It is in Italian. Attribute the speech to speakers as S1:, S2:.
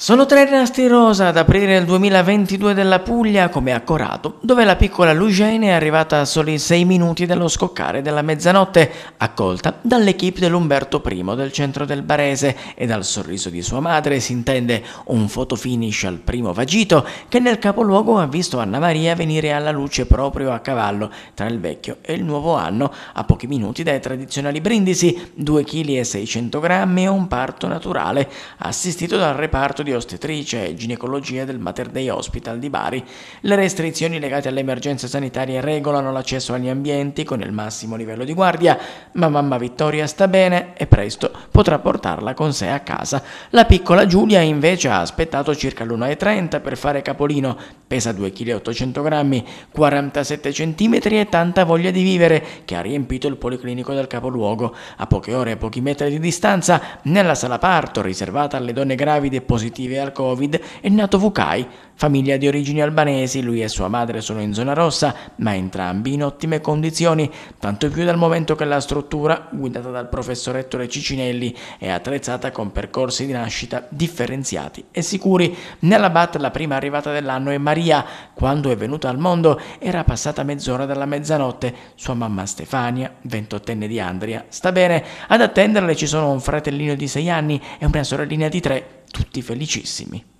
S1: Sono tre rimasti rosa ad aprire il 2022 della Puglia come a Corato, dove la piccola Lugene è arrivata a soli 6 minuti dallo scoccare della mezzanotte, accolta dall'equipe dell'Umberto I del centro del Barese e dal sorriso di sua madre si intende un fotofinish al primo vagito che nel capoluogo ha visto Anna Maria venire alla luce proprio a cavallo tra il vecchio e il nuovo anno, a pochi minuti dai tradizionali brindisi, 2,6 kg e un parto naturale, assistito dal reparto di di ostetricia e ginecologia del Mater Dei Hospital di Bari. Le restrizioni legate alle emergenze sanitarie regolano l'accesso agli ambienti con il massimo livello di guardia, ma mamma Vittoria sta bene e presto potrà portarla con sé a casa. La piccola Giulia invece ha aspettato circa l'1,30 per fare capolino, pesa 2,8 kg, 47 cm e tanta voglia di vivere che ha riempito il policlinico del capoluogo. A poche ore e pochi metri di distanza, nella sala parto riservata alle donne gravide positive al Covid, è nato Vukai, famiglia di origini albanesi, lui e sua madre sono in zona rossa, ma entrambi in ottime condizioni, tanto più dal momento che la struttura, guidata dal professor Ettore Cicinelli, livelli e attrezzata con percorsi di nascita differenziati e sicuri. Nella BAT la prima arrivata dell'anno è Maria. Quando è venuta al mondo era passata mezz'ora dalla mezzanotte. Sua mamma Stefania, 28enne di Andria, sta bene. Ad attenderle ci sono un fratellino di 6 anni e una sorellina di 3, tutti felicissimi.